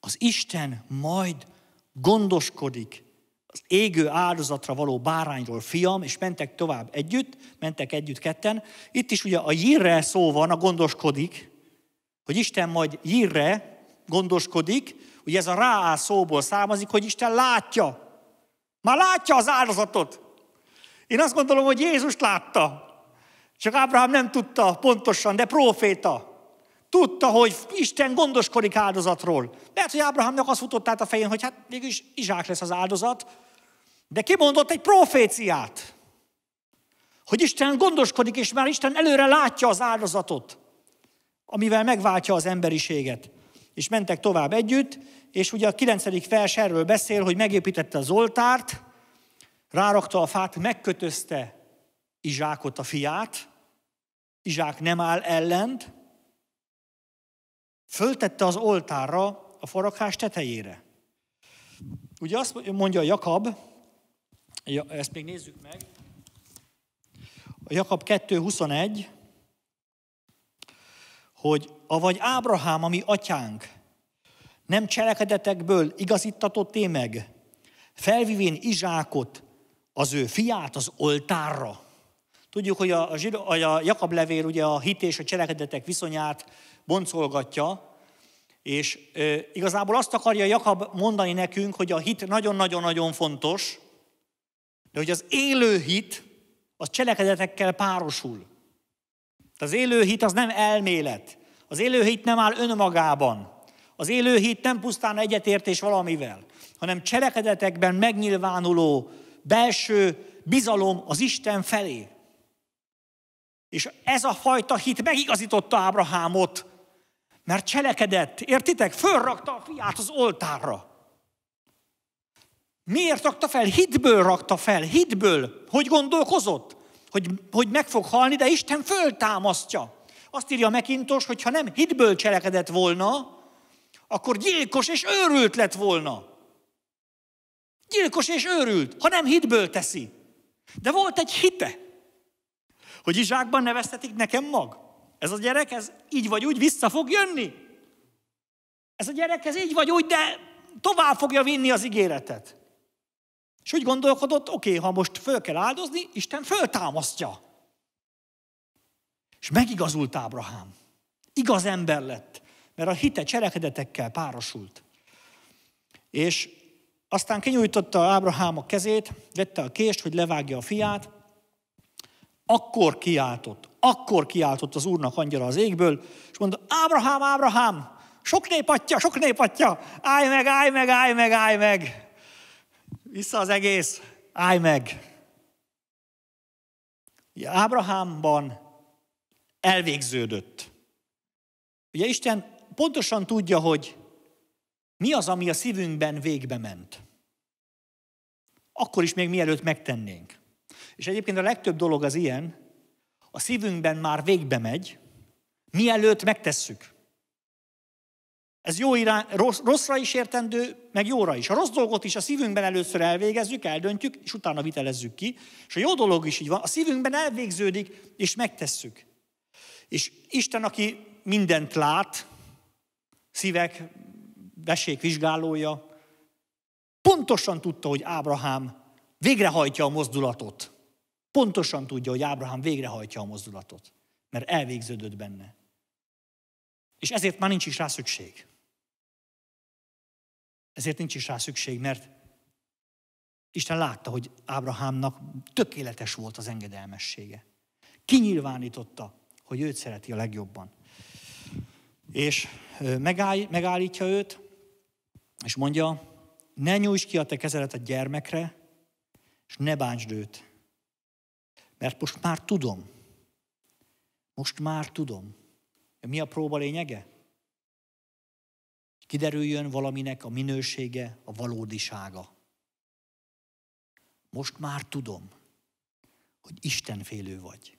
az Isten majd gondoskodik az égő áldozatra való bárányról, fiam, és mentek tovább együtt, mentek együtt ketten. Itt is ugye a jirrel szó van, a gondoskodik, hogy Isten majd írre gondoskodik, hogy ez a rá szóból származik, hogy Isten látja. Már látja az áldozatot. Én azt gondolom, hogy Jézust látta. Csak Ábrahám nem tudta pontosan, de proféta. Tudta, hogy Isten gondoskodik áldozatról. Lehet, hogy Ábrahámnak az futott át a fején, hogy hát mégis Izsák lesz az áldozat, de kimondott egy proféciát, hogy Isten gondoskodik, és már Isten előre látja az áldozatot amivel megváltja az emberiséget. És mentek tovább együtt, és ugye a kilencedik vers erről beszél, hogy megépítette az oltárt, rárakta a fát, megkötözte Izsákot a fiát, Izsák nem áll ellent, föltette az oltárra a farakás tetejére. Ugye azt mondja Jakab, ezt még nézzük meg, a Jakab hogy avagy Ábrahám, ami atyánk, nem cselekedetekből igazítatott té meg, felvivén Izsákot, az ő fiát az oltárra. Tudjuk, hogy a, a, a Jakab levél ugye a hit és a cselekedetek viszonyát boncolgatja, és e, igazából azt akarja Jakab mondani nekünk, hogy a hit nagyon-nagyon-nagyon fontos, de hogy az élő hit, az cselekedetekkel párosul. Az élő hit az nem elmélet. Az élő hit nem áll önmagában. Az élő hit nem pusztán egyetértés valamivel, hanem cselekedetekben megnyilvánuló belső bizalom az Isten felé. És ez a fajta hit megigazította Ábrahámot, mert cselekedett, értitek? Fölrakta a fiát az oltárra. Miért rakta fel? Hitből rakta fel, hitből. Hogy gondolkozott? hogy, hogy meg fog halni, de Isten föltámasztja. Azt írja Mekintos, hogy ha nem hitből cselekedett volna, akkor gyilkos és őrült lett volna. Gyilkos és őrült, ha nem hitből teszi. De volt egy hite, hogy Izsákban neveztetik nekem mag. Ez a gyerek, ez így vagy úgy vissza fog jönni. Ez a gyerek, ez így vagy úgy, de tovább fogja vinni az ígéretet. És úgy gondolkodott, oké, okay, ha most föl kell áldozni, Isten föltámasztja. És megigazult Ábrahám. Igaz ember lett, mert a hite cselekedetekkel párosult. És aztán kinyújtotta Ábrahám a kezét, vette a kést, hogy levágja a fiát, akkor kiáltott, akkor kiáltott az úrnak angyala az égből, és mondta, Ábrahám, Ábrahám, sok népatja, sok népatja, állj meg, állj meg, állj meg, állj meg. Vissza az egész, állj meg! Ugye Ábrahámban elvégződött. Ugye Isten pontosan tudja, hogy mi az, ami a szívünkben végbe ment. Akkor is még mielőtt megtennénk. És egyébként a legtöbb dolog az ilyen, a szívünkben már végbe megy, mielőtt megtesszük. Ez jó irány, rossz, rosszra is értendő, meg jóra is. A rossz dolgot is a szívünkben először elvégezzük, eldöntjük, és utána vitelezzük ki. És a jó dolog is így van, a szívünkben elvégződik, és megtesszük. És Isten, aki mindent lát, szívek, vesék vizsgálója, pontosan tudta, hogy Ábrahám végrehajtja a mozdulatot. Pontosan tudja, hogy Ábrahám végrehajtja a mozdulatot, mert elvégződött benne. És ezért már nincs is rá szükség. Ezért nincs is rá szükség, mert Isten látta, hogy Ábrahámnak tökéletes volt az engedelmessége. Kinyilvánította, hogy őt szereti a legjobban. És megáll, megállítja őt, és mondja, ne nyújts ki a te kezelet a gyermekre, és ne bántsd őt. Mert most már tudom. Most már tudom. Mi a próba lényege? Kiderüljön valaminek a minősége, a valódisága. Most már tudom, hogy Isten félő vagy.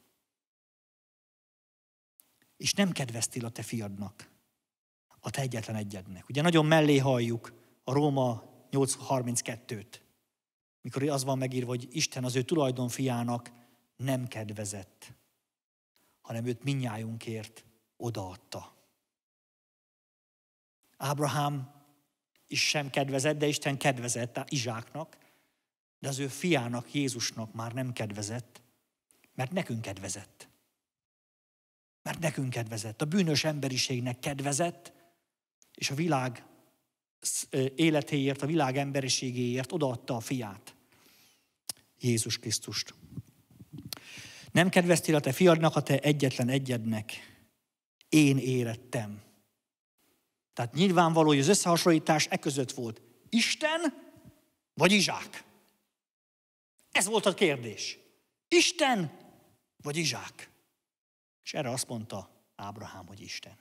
És nem kedveztél a te fiadnak, a te egyetlen egyednek. Ugye nagyon mellé halljuk a Róma 8.32-t, mikor az van megírva, hogy Isten az ő tulajdonfiának nem kedvezett, hanem őt minnyájunkért odaadta. Ábrahám is sem kedvezett, de Isten kedvezett Izsáknak, de az ő fiának, Jézusnak már nem kedvezett, mert nekünk kedvezett. Mert nekünk kedvezett. A bűnös emberiségnek kedvezett, és a világ életéért, a világ emberiségéért odaadta a fiát, Jézus Krisztust. Nem kedveztél a te fiadnak, a te egyetlen egyednek. Én érettem. Tehát nyilvánvaló, hogy az összehasonlítás e között volt. Isten vagy Izsák? Ez volt a kérdés. Isten vagy Izsák? És erre azt mondta Ábrahám, hogy Isten.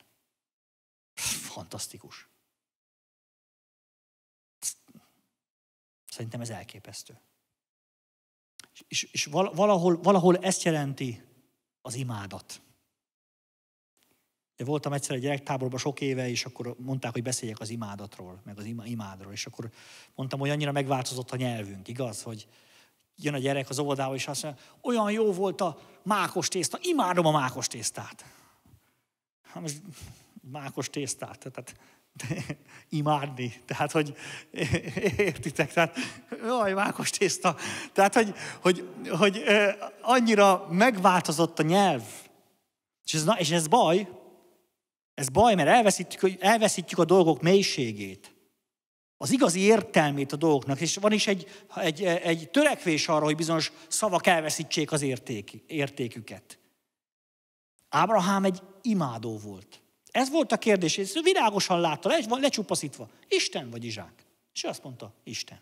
Fantasztikus. Szerintem ez elképesztő. És, és valahol, valahol ezt jelenti az imádat. De voltam egyszer egy gyerektáborban sok éve, és akkor mondták, hogy beszéljek az imádatról, meg az imádról. És akkor mondtam, hogy annyira megváltozott a nyelvünk, igaz, hogy jön a gyerek az óvodába, és azt mondja, olyan jó volt a mákos tészta, imádom a mákos tésztát. Hát most mákos tésztát, tehát imádni. Tehát, hogy értitek, tehát jaj, mákos tészta. Tehát, hogy, hogy, hogy annyira megváltozott a nyelv. És ez, és ez baj, ez baj, mert elveszítjük, elveszítjük a dolgok mélységét, az igazi értelmét a dolgoknak, és van is egy, egy, egy törekvés arra, hogy bizonyos szavak elveszítsék az érték, értéküket. Ábrahám egy imádó volt. Ez volt a kérdés, és világosan látta, le, van lecsupaszítva. Isten vagy Izsák? És ő azt mondta, Isten.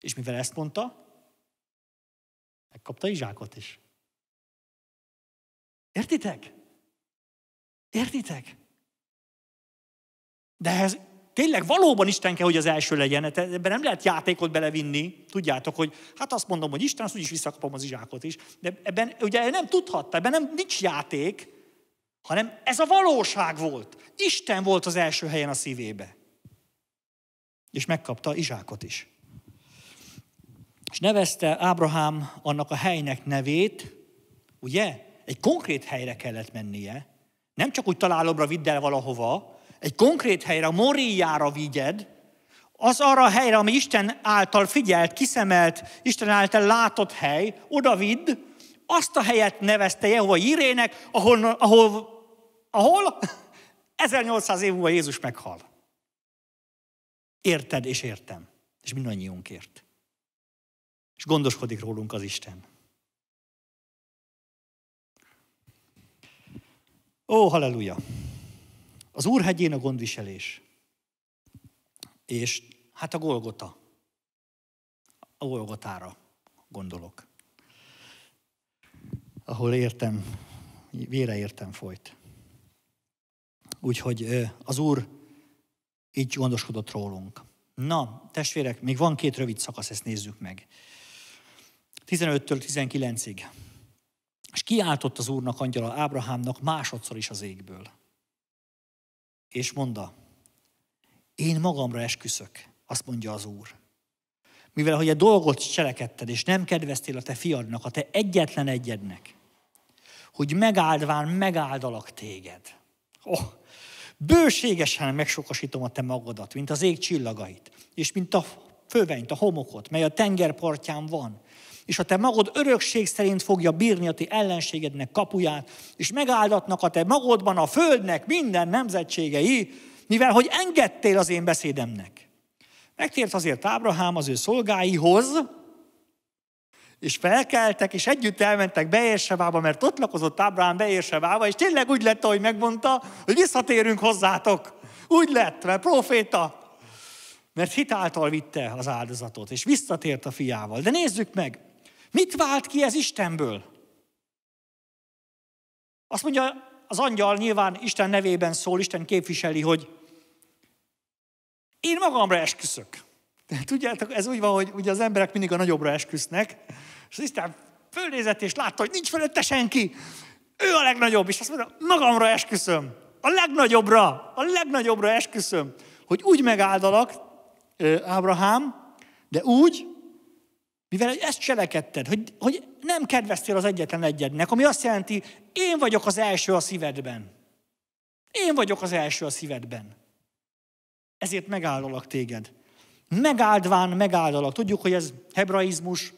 És mivel ezt mondta, megkapta Izsákot is. Értitek? Értitek? De ez tényleg valóban Isten kell, hogy az első legyen. Hát ebben nem lehet játékot belevinni. Tudjátok, hogy hát azt mondom, hogy Isten, azt úgyis visszakapom az izsákot is. De ebben ugye nem tudhatta, ebben nem, nincs játék, hanem ez a valóság volt. Isten volt az első helyen a szívébe. És megkapta izsákot is. És nevezte Ábrahám annak a helynek nevét, ugye? Egy konkrét helyre kellett mennie, nem csak úgy találomra vidd el valahova, egy konkrét helyre, a Moriára vigyed, az arra a helyre, ami Isten által figyelt, kiszemelt, Isten által látott hely, oda vidd, azt a helyet nevezte Jehova Jirének, ahol, ahol, ahol 1800 év múlva Jézus meghal. Érted és értem. És mindannyiunkért. És gondoskodik rólunk az Isten. Ó, halleluja! Az Úrhegyén a gondviselés. És hát a Golgota. A Golgotára gondolok. Ahol értem, vére értem folyt. Úgyhogy az Úr így gondoskodott rólunk. Na, testvérek, még van két rövid szakasz, ezt nézzük meg. 15-től 19-ig. És kiáltott az Úrnak angyala Ábrahámnak másodszor is az égből. És mondta, én magamra esküszök, azt mondja az Úr. Mivel, hogy a dolgot cselekedted, és nem kedveztél a te fiadnak, a te egyetlen egyednek, hogy megáldván megáldalak téged. Oh, bőségesen megsokasítom a te magadat, mint az ég csillagait, és mint a fövenyt, a homokot, mely a tengerpartján van, és a te magod örökség szerint fogja bírni a ti ellenségednek kapuját, és megáldatnak a te magodban a földnek minden nemzetségei, mivel hogy engedtél az én beszédemnek. Megtért azért Ábrahám az ő szolgáihoz, és felkeltek, és együtt elmentek Beérsevába, mert ott lakozott Ábrahám Beérsevába, és tényleg úgy lett, ahogy megmondta, hogy visszatérünk hozzátok. Úgy lett, mert proféta, mert hitáltal vitte az áldozatot, és visszatért a fiával. De nézzük meg, Mit vált ki ez Istenből? Azt mondja, az angyal nyilván Isten nevében szól, Isten képviseli, hogy én magamra esküszök. Tudjátok, ez úgy van, hogy ugye az emberek mindig a nagyobbra esküsznek, és az Isten fölnézett és látta, hogy nincs fölötte senki. Ő a legnagyobb, és azt mondta, magamra esküszöm. A legnagyobbra, a legnagyobbra esküszöm, hogy úgy megáldalak, Ábrahám, de úgy, mivel ezt cselekedted, hogy, hogy nem kedveztél az egyetlen egyednek, ami azt jelenti, én vagyok az első a szívedben. Én vagyok az első a szívedben. Ezért megáldalak téged. Megáldván megáldalak. Tudjuk, hogy ez hebraizmus,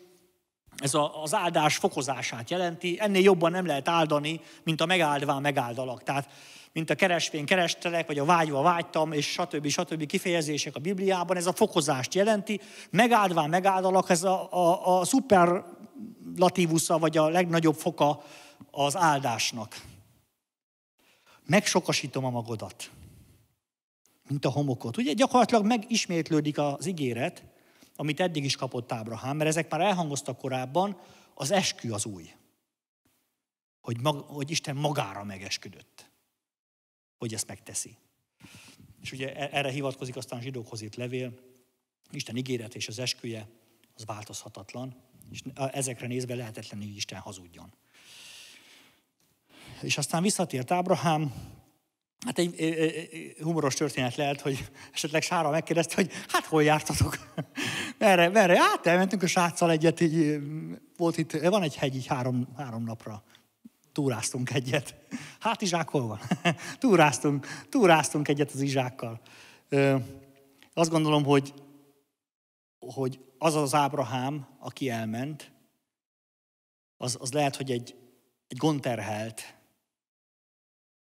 ez a, az áldás fokozását jelenti. Ennél jobban nem lehet áldani, mint a megáldván megáldalak. Tehát mint a keresvén kerestelek, vagy a vágyva vágytam, és stb. stb. kifejezések a Bibliában, ez a fokozást jelenti. Megáldván megáldalak, ez a, a, a szuperlatívusza, vagy a legnagyobb foka az áldásnak. Megsokasítom a magodat, mint a homokot. Ugye gyakorlatilag megismétlődik az ígéret, amit eddig is kapott Ábrahám, mert ezek már elhangoztak korábban, az eskü az új. Hogy, mag, hogy Isten magára megesküdött hogy ezt megteszi. És ugye e- erre hivatkozik aztán a zsidókhoz itt levél, Isten ígéret és az esküje, az változhatatlan, és ezekre nézve lehetetlen, hogy Isten hazudjon. És aztán visszatért Ábrahám, hát egy e- e- humoros történet lehet, hogy esetleg Sára megkérdezte, hogy hát hol jártatok? merre, merre? Hát elmentünk a sráccal egyet, így, volt itt, van egy hegy így három, három napra túráztunk egyet. Hát Izsák hol van? túráztunk, túráztunk egyet az Izsákkal. Ö, azt gondolom, hogy, hogy az az Ábrahám, aki elment, az, az lehet, hogy egy, egy gonterhelt.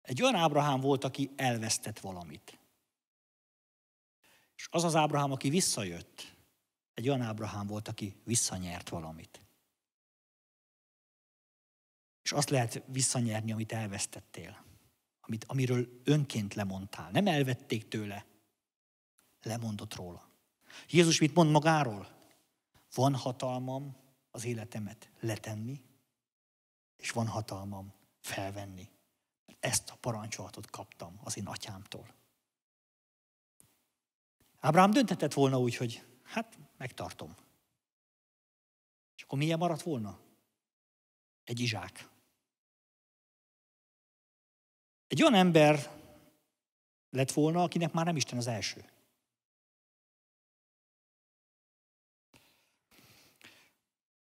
egy olyan Ábrahám volt, aki elvesztett valamit. És az az Ábrahám, aki visszajött, egy olyan Ábrahám volt, aki visszanyert valamit és azt lehet visszanyerni, amit elvesztettél, amit, amiről önként lemondtál. Nem elvették tőle, lemondott róla. Jézus mit mond magáról? Van hatalmam az életemet letenni, és van hatalmam felvenni. Ezt a parancsolatot kaptam az én atyámtól. Ábrám döntetett volna úgy, hogy hát megtartom. És akkor milyen maradt volna? Egy izsák. Egy olyan ember lett volna, akinek már nem Isten az első.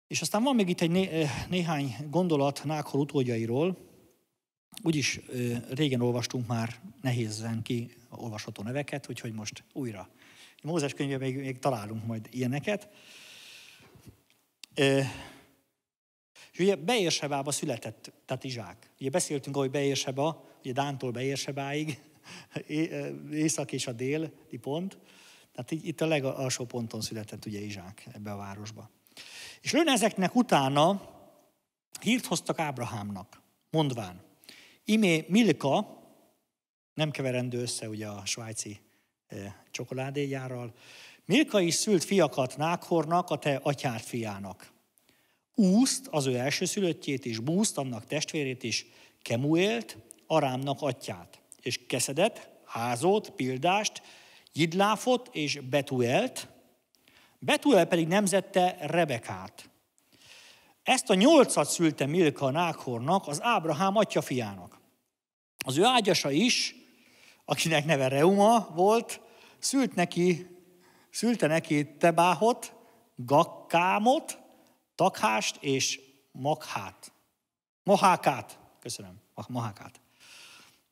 És aztán van még itt egy né- eh, néhány gondolat Nákhol utódjairól. Úgyis eh, régen olvastunk már nehézen ki olvasható neveket, úgyhogy most újra. Mózes könyve még, még találunk majd ilyeneket. Eh, és ugye Beérsebába született tehát Izsák. Ugye beszéltünk, ahogy Beérseba, ugye Dántól Beérsebáig, észak és a dél pont. Tehát így, itt a legalsó ponton született ugye Izsák ebbe a városba. És lőn ezeknek utána hírt hoztak Ábrahámnak, mondván, imé Milka, nem keverendő össze ugye a svájci csokoládégyárral, Milka is szült fiakat Nákhornak, a te atyád fiának. Úszt, az ő elsőszülöttjét, és Búzt, annak testvérét is, Kemuélt, Arámnak atyát, és Keszedet, Házót, Pildást, Jidláfot és Betuelt, Betuel pedig nemzette Rebekát. Ezt a nyolcat szülte Milka Nákhornak, az Ábrahám atya fiának. Az ő ágyasa is, akinek neve Reuma volt, szült neki, szülte neki Tebáhot, Gakkámot, Takhást és Makhát. Mohákát. Köszönöm, Mohákát.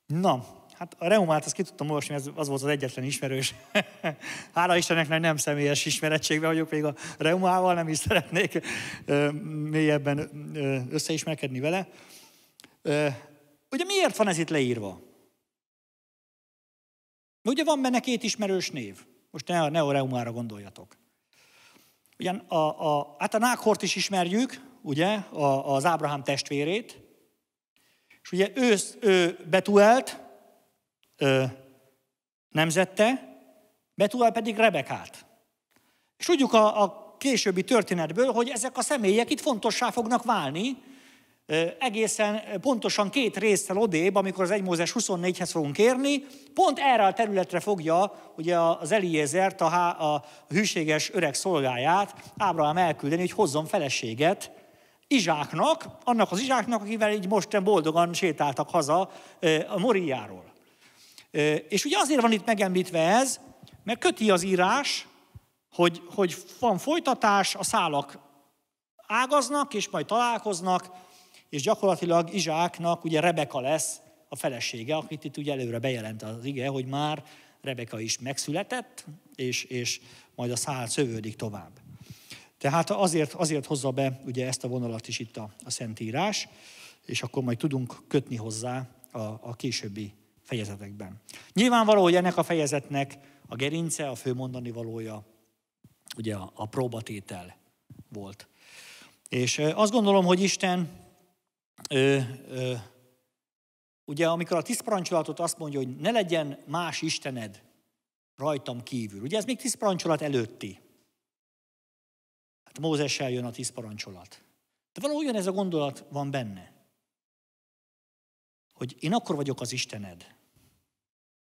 Na, hát a reumát azt ki tudtam olvasni, ez az volt az egyetlen ismerős. Hála Istennek, mert nem személyes ismerettségben vagyok, még a reumával nem is szeretnék ö, mélyebben ö, összeismerkedni vele. Ö, ugye miért van ez itt leírva? Ugye van benne két ismerős név. Most ne, ne a reumára gondoljatok. Ugyan a, a, hát a Nákhort is ismerjük, ugye, a, az Ábrahám testvérét, és ugye ő, ő Betuelt ő, nemzette, Betuel pedig Rebekát. És tudjuk a, a későbbi történetből, hogy ezek a személyek itt fontossá fognak válni, egészen pontosan két résztel odébb, amikor az 1 Mózes 24-hez fogunk érni, pont erre a területre fogja ugye az Eliézert, a, a hűséges öreg szolgáját Ábraham elküldeni, hogy hozzon feleséget Izsáknak, annak az Izsáknak, akivel így most boldogan sétáltak haza a Moriáról. És ugye azért van itt megemlítve ez, mert köti az írás, hogy, hogy van folytatás, a szálak ágaznak, és majd találkoznak, és gyakorlatilag Izsáknak ugye Rebeka lesz a felesége, akit itt ugye előre bejelent az ige, hogy már Rebeka is megszületett, és, és majd a szál szövődik tovább. Tehát azért, azért hozza be ugye ezt a vonalat is itt a, a Szentírás, és akkor majd tudunk kötni hozzá a, a későbbi fejezetekben. Nyilvánvaló, hogy ennek a fejezetnek a gerince, a főmondani valója, ugye a, a próbatétel volt. És azt gondolom, hogy Isten ö, ö, ugye amikor a tíz parancsolatot azt mondja, hogy ne legyen más Istened rajtam kívül. Ugye ez még tíz parancsolat előtti. Hát Mózessel jön a tíz parancsolat. De valahol ez a gondolat van benne. Hogy én akkor vagyok az Istened,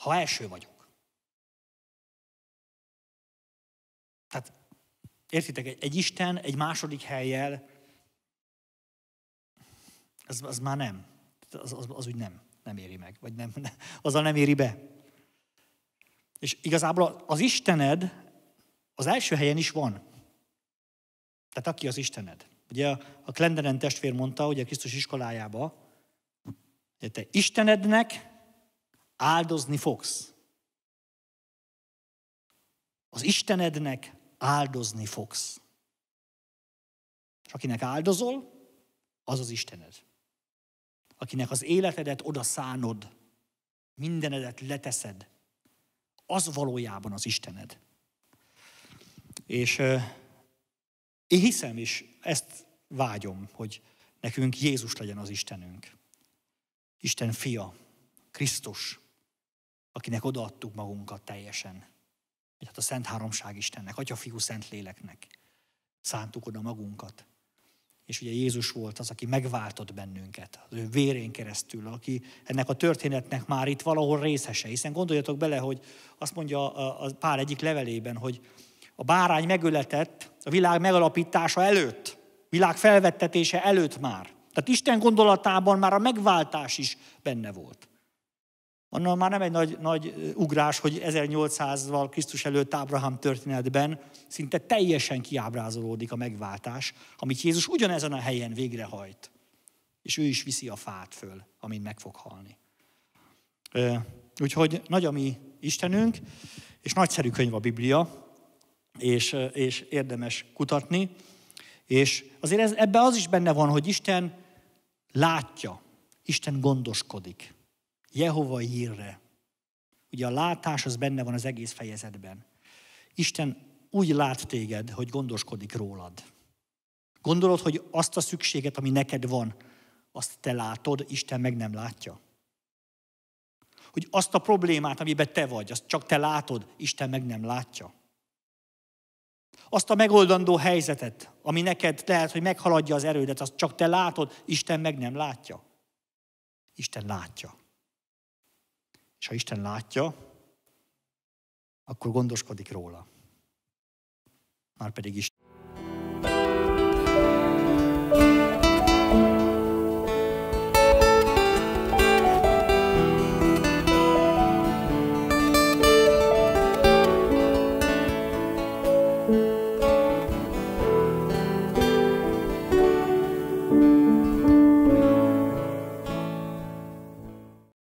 ha első vagyok. Tehát értitek, egy Isten egy második helyjel az, az már nem. Az, az, az úgy nem, nem éri meg, vagy nem, nem, azzal nem éri be. És igazából az Istened az első helyen is van. Tehát aki az Istened. Ugye a, a Klenderen testvér mondta, hogy a Krisztus iskolájába, hogy te Istenednek áldozni fogsz. Az Istenednek áldozni fogsz. És akinek áldozol, az az Istened akinek az életedet oda szánod, mindenedet leteszed, az valójában az Istened. És euh, én hiszem, és ezt vágyom, hogy nekünk Jézus legyen az Istenünk. Isten fia, Krisztus, akinek odaadtuk magunkat teljesen. Hát a Szent Háromság Istennek, Atya, Fiú, Szent Léleknek szántuk oda magunkat és ugye Jézus volt az, aki megváltott bennünket, az ő vérén keresztül, aki ennek a történetnek már itt valahol részese. Hiszen gondoljatok bele, hogy azt mondja a, a pár egyik levelében, hogy a bárány megöletett a világ megalapítása előtt, világ felvettetése előtt már. Tehát Isten gondolatában már a megváltás is benne volt. Annál már nem egy nagy, nagy ugrás, hogy 1800-val Krisztus előtt Ábrahám történetben szinte teljesen kiábrázolódik a megváltás, amit Jézus ugyanezen a helyen végrehajt. És ő is viszi a fát föl, amin meg fog halni. Úgyhogy nagy a mi Istenünk, és nagyszerű könyv a Biblia, és, és érdemes kutatni. És azért ez, ebbe az is benne van, hogy Isten látja, Isten gondoskodik. Jehova hírre. Ugye a látás az benne van az egész fejezetben. Isten úgy lát téged, hogy gondoskodik rólad. Gondolod, hogy azt a szükséget, ami neked van, azt te látod, Isten meg nem látja. Hogy azt a problémát, amiben te vagy, azt csak te látod, Isten meg nem látja. Azt a megoldandó helyzetet, ami neked lehet, hogy meghaladja az erődet, azt csak te látod, Isten meg nem látja. Isten látja. És ha Isten látja, akkor gondoskodik róla. Márpedig Isten.